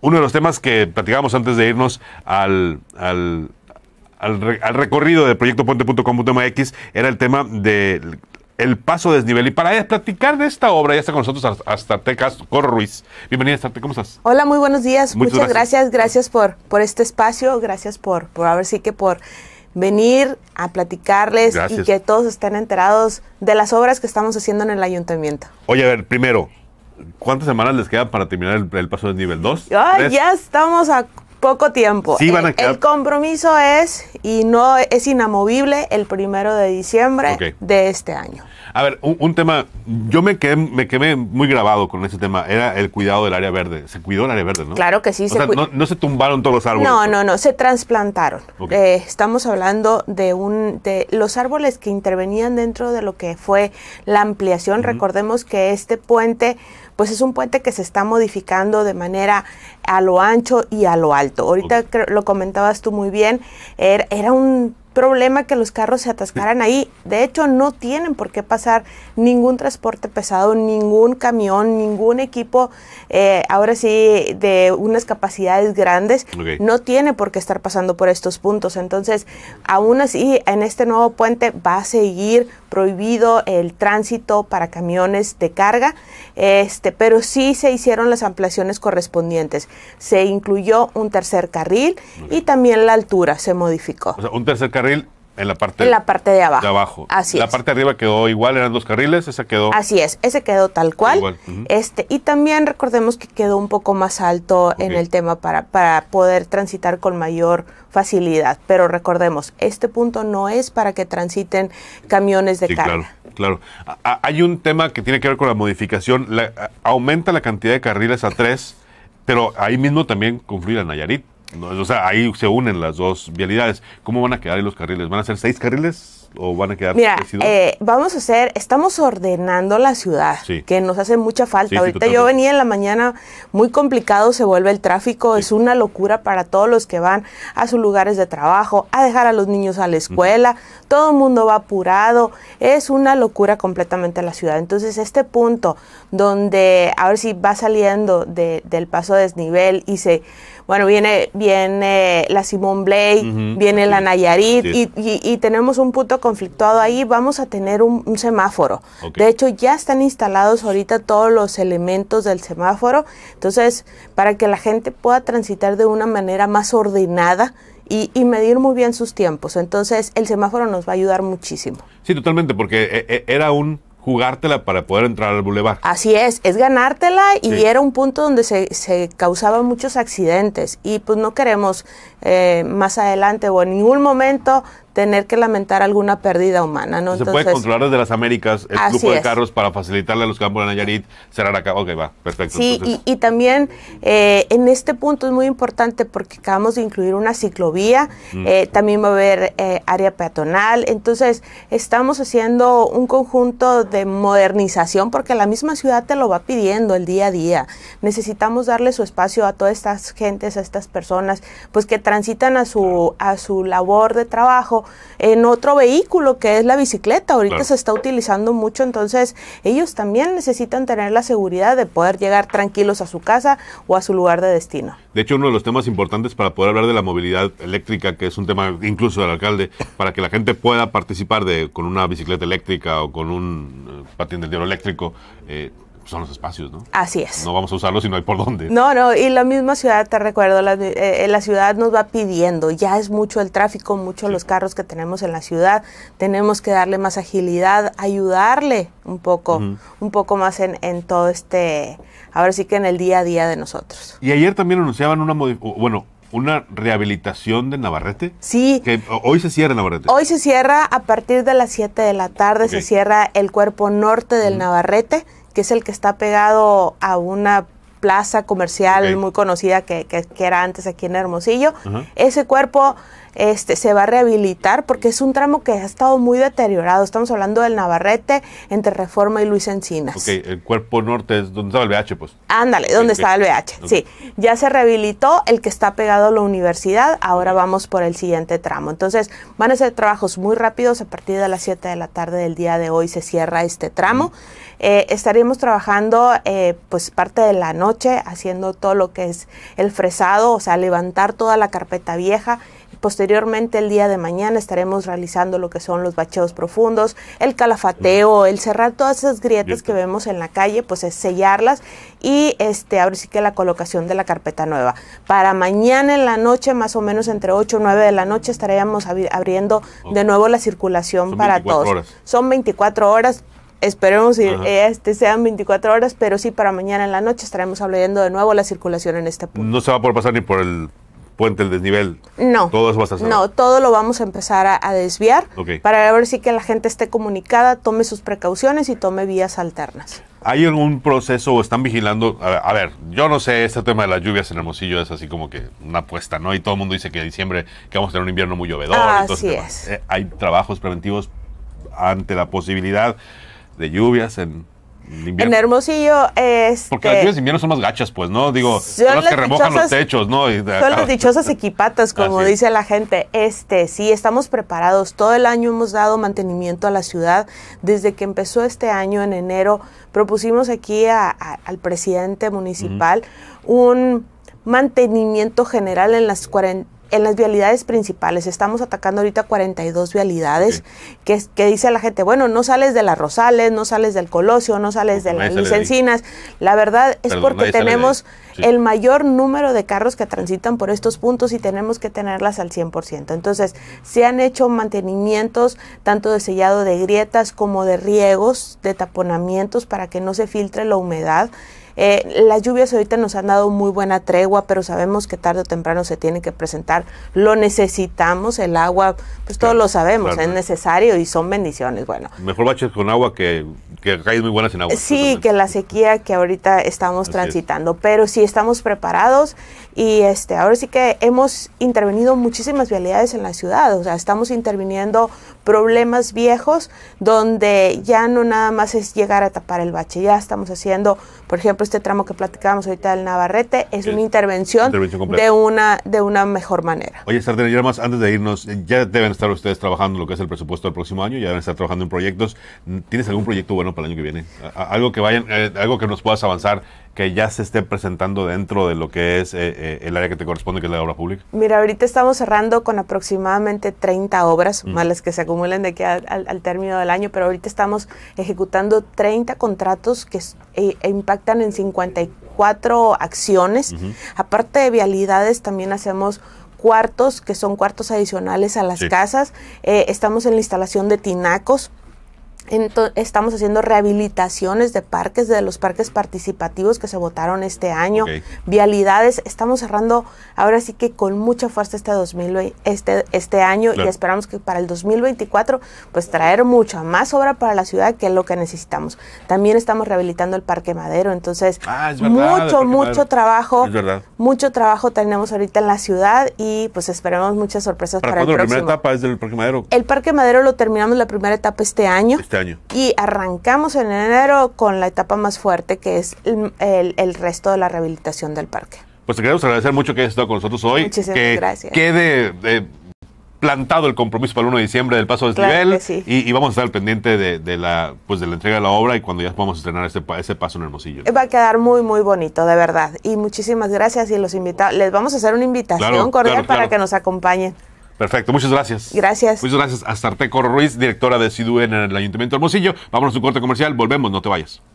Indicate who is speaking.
Speaker 1: uno de los temas que platicábamos antes de irnos al, al, al, al recorrido de x era el tema del el paso desnivel. Y para platicar de esta obra, ya está con nosotros Astartecas Corro Ruiz. Bienvenida, Astarte, ¿cómo estás?
Speaker 2: Hola, muy buenos días. Muchas, gracias. gracias, por, por este espacio, gracias por, por sí que por venir a platicarles y que todos estén enterados de las obras que estamos haciendo en el ayuntamiento.
Speaker 1: Oye, a ver, primero, ¿Cuántas semanas les queda para terminar el, paso del nivel 2? ya
Speaker 2: estamos a poco tiempo. el, compromiso es, y no es inamovible, el primero de diciembre de este año.
Speaker 1: A ver, un, tema, yo me quedé, me muy grabado con ese tema, era el cuidado del área verde. Se cuidó el área verde, ¿no? Claro que sí. O no, se tumbaron todos los árboles. No,
Speaker 2: no, no, se trasplantaron. Eh, estamos hablando de, un, de los árboles que intervenían dentro de lo que fue la ampliación. Recordemos que este puente, pues es un puente que se está modificando de manera a lo ancho y a lo alto. Ahorita lo comentabas tú muy bien, er, era un problema que los carros se atascaran ahí. De hecho, no tienen por qué pasar ningún transporte pesado, ningún camión, ningún equipo, eh, ahora sí, de unas capacidades grandes, no tiene por qué estar pasando por estos puntos. Entonces, aún así, en este nuevo puente va a seguir prohibido el tránsito para camiones de carga, este, pero sí se hicieron las ampliaciones correspondientes. Se incluyó un tercer carril y también la altura se modificó. O
Speaker 1: sea, un tercer carril en la parte, la
Speaker 2: parte de abajo.
Speaker 1: abajo. Así la parte de arriba quedó igual, eran dos carriles, esa quedó. Así
Speaker 2: es, ese quedó tal cual. este, y también recordemos que quedó un poco más alto en el tema para, para poder transitar con mayor facilidad. Pero recordemos, este punto no es para que transiten camiones de carga.
Speaker 1: Claro, claro. hay un tema que tiene que ver con la modificación. La aumenta la cantidad de carriles a tres, pero ahí mismo también confluye la Nayarit. No, o sea, ahí se unen las dos vialidades. ¿Cómo van a quedar ahí los carriles? ¿Van a ser seis carriles o van a quedar Mira, eh,
Speaker 2: vamos a hacer, estamos ordenando la ciudad, que nos hace mucha falta. Ahorita yo venía en la mañana, muy complicado se vuelve el tráfico, es una locura para todos los que van a sus lugares de trabajo, a dejar a los niños a la escuela, todo el mundo va apurado, es una locura completamente la ciudad. Entonces este punto donde, a ver si va saliendo del paso desnivel y se bueno, viene, viene la Simón Blake, viene la Nayarit y, tenemos un punto conflictuado ahí, vamos a tener un, semáforo. De hecho, ya están instalados ahorita todos los elementos del semáforo, entonces, para que la gente pueda transitar de una manera más ordenada y, medir muy bien sus tiempos. Entonces, el semáforo nos va a ayudar muchísimo.
Speaker 1: Sí, totalmente, porque eh, eh, era un jugártela para poder entrar al bulevar.
Speaker 2: Así es, es ganártela y era un punto donde se, se, causaban muchos accidentes y pues no queremos eh, más adelante o en ningún momento tener que lamentar alguna pérdida humana. ¿no? Se puede controlar
Speaker 1: desde las Américas el grupo de carros para facilitarle a los campos de Nayarit, cerrar acá. Ok, va, perfecto. Sí,
Speaker 2: y, también eh, en este punto es muy importante porque acabamos de incluir una ciclovía, eh, también va a haber eh, área peatonal. Entonces, estamos haciendo un conjunto de modernización porque la misma ciudad te lo va pidiendo el día a día. Necesitamos darle su espacio a todas estas gentes, a estas personas, pues que transitan a su, a su labor de trabajo en otro vehículo que es la bicicleta. Ahorita se está utilizando mucho, entonces ellos también necesitan tener la seguridad de poder llegar tranquilos a su casa o a su lugar de destino.
Speaker 1: De hecho, uno de los temas importantes para poder hablar de la movilidad eléctrica, que es un tema incluso del alcalde, para que la gente pueda participar de, con una bicicleta eléctrica o con un eh, patín eléctrico, eh, son los espacios, ¿no? Así es. No vamos a usarlos si no hay por dónde. No,
Speaker 2: no, y la misma ciudad, te recuerdo, la, eh, eh, la ciudad nos va pidiendo, ya es mucho el tráfico, mucho los carros que tenemos en la ciudad, tenemos que darle más agilidad, ayudarle un poco, un poco más en, todo este, ahora sí que en el día a día de nosotros.
Speaker 1: Y ayer también anunciaban una bueno, una rehabilitación de Navarrete. Sí. Que hoy se cierra Navarrete.
Speaker 2: Hoy se cierra a partir de las 7 de la tarde, se cierra el cuerpo norte del Navarrete que es el que está pegado a una plaza comercial muy conocida que, que, era antes aquí en Hermosillo. Ese cuerpo este, se va a rehabilitar porque es un tramo que ha estado muy deteriorado. Estamos hablando del Navarrete entre Reforma y Luis Encinas. Ok,
Speaker 1: el cuerpo norte es donde estaba el BH, pues.
Speaker 2: Ándale, donde estaba el BH, sí. Ya se rehabilitó el que está pegado a la universidad, ahora vamos por el siguiente tramo. Entonces, van a ser trabajos muy rápidos, a partir de las 7 de la tarde del día de hoy se cierra este tramo. estaríamos eh, estaremos trabajando eh, pues parte de la noche haciendo todo lo que es el fresado, o sea, levantar toda la carpeta vieja, Posteriormente, el día de mañana estaremos realizando lo que son los bacheos profundos, el calafateo, el cerrar todas esas grietas que vemos en la calle, pues es sellarlas y este, ahora sí que la colocación de la carpeta nueva. Para mañana en la noche, más o menos entre 8 y 9 de la noche, estaríamos abriendo de nuevo la circulación para todos. Son 24 horas. Esperemos que este sean 24 horas, pero sí para mañana en la noche estaremos abriendo de nuevo la circulación en este
Speaker 1: punto. No se va a poder pasar ni por el puente, el desnivel. No. Todo eso va a No,
Speaker 2: todo lo vamos a empezar a, desviar para ver si que la gente esté comunicada, tome sus precauciones y tome vías alternas.
Speaker 1: ¿Hay algún proceso o están vigilando? A ver, yo no sé, este tema de las lluvias en Hermosillo es así como que una apuesta, ¿no? Y todo el mundo dice que diciembre, que vamos a tener un invierno muy llovedor. así es. Eh, ¿Hay trabajos preventivos ante la posibilidad de lluvias en en
Speaker 2: Hermosillo es. Este, Porque las lluvias de
Speaker 1: invierno son más gachas, pues, ¿no? Digo, son, las, que remojan los techos, ¿no? son las
Speaker 2: dichosas equipatas, como dice la gente. Este, sí, estamos preparados. Todo el año hemos dado mantenimiento a la ciudad. Desde que empezó este año, en enero, propusimos aquí al presidente municipal un mantenimiento general en las 40 en las vialidades principales. Estamos atacando ahorita 42 vialidades que, que dice la gente, bueno, no sales de las Rosales, no sales del Colosio, no sales de las Licencinas. La verdad es porque tenemos el mayor número de carros que transitan por estos puntos y tenemos que tenerlas al 100%. Entonces, se han hecho mantenimientos tanto de sellado de grietas como de riegos, de taponamientos para que no se filtre la humedad. Eh, las lluvias ahorita nos han dado muy buena tregua, pero sabemos que tarde o temprano se tiene que presentar. Lo necesitamos, el agua, pues todos lo sabemos, es necesario y son bendiciones. Bueno.
Speaker 1: Mejor baches con agua que, que calles muy buenas en agua.
Speaker 2: Sí, que la sequía que ahorita estamos transitando, pero si estamos preparados y este, ahora sí que hemos intervenido muchísimas vialidades en la ciudad, o sea, estamos interviniendo problemas viejos donde ya no nada más es llegar a tapar el bache, ya estamos haciendo, por ejemplo, este tramo que platicábamos ahorita del Navarrete, es una intervención, de, una, de una mejor manera.
Speaker 1: Oye, Sartén, ya más antes de irnos, ya deben estar ustedes trabajando lo que es el presupuesto del próximo año, ya deben estar trabajando en proyectos. ¿Tienes algún proyecto bueno para el año que viene? Algo que vayan, eh, algo que nos puedas avanzar que ya se esté presentando dentro de lo que es eh, eh, el área que te corresponde, que es la obra pública?
Speaker 2: Mira, ahorita estamos cerrando con aproximadamente 30 obras, más las que se acumulen de aquí al, término del año, pero ahorita estamos ejecutando 30 contratos que eh, e impactan en 54 acciones. Aparte de vialidades, también hacemos cuartos, que son cuartos adicionales a las casas. estamos en la instalación de tinacos estamos haciendo rehabilitaciones de parques, de los parques participativos que se votaron este año, vialidades. Estamos cerrando ahora sí que con mucha fuerza este 2020, este, este año y esperamos que para el 2024 pues traer mucha más obra para la ciudad que es lo que necesitamos. También estamos rehabilitando el Parque Madero, entonces ah, mucho, mucho trabajo, mucho trabajo tenemos ahorita en la ciudad y pues esperamos muchas sorpresas para, el próximo. la primera etapa
Speaker 1: es del Parque Madero?
Speaker 2: El Parque Madero lo terminamos la primera etapa este año. Este año. Y arrancamos en enero con la etapa más fuerte, que es el, resto de la rehabilitación del parque.
Speaker 1: Pues te queremos agradecer mucho que hayas estado con nosotros hoy. Muchísimas que Quede eh, plantado el compromiso para el 1 de diciembre del paso de claro nivel y, vamos a estar pendiente de, la pues de la entrega de la obra y cuando ya podamos estrenar ese, ese paso en Hermosillo.
Speaker 2: Va a quedar muy muy bonito, de verdad. Y muchísimas gracias y los invitados les vamos a hacer una invitación cordial para que nos acompañen.
Speaker 1: Perfecto, muchas gracias. Gracias. Muchas gracias a Sarteco Ruiz, directora de SIDUEN en el Ayuntamiento de Hermosillo. Vámonos a un corte comercial, volvemos, no te vayas.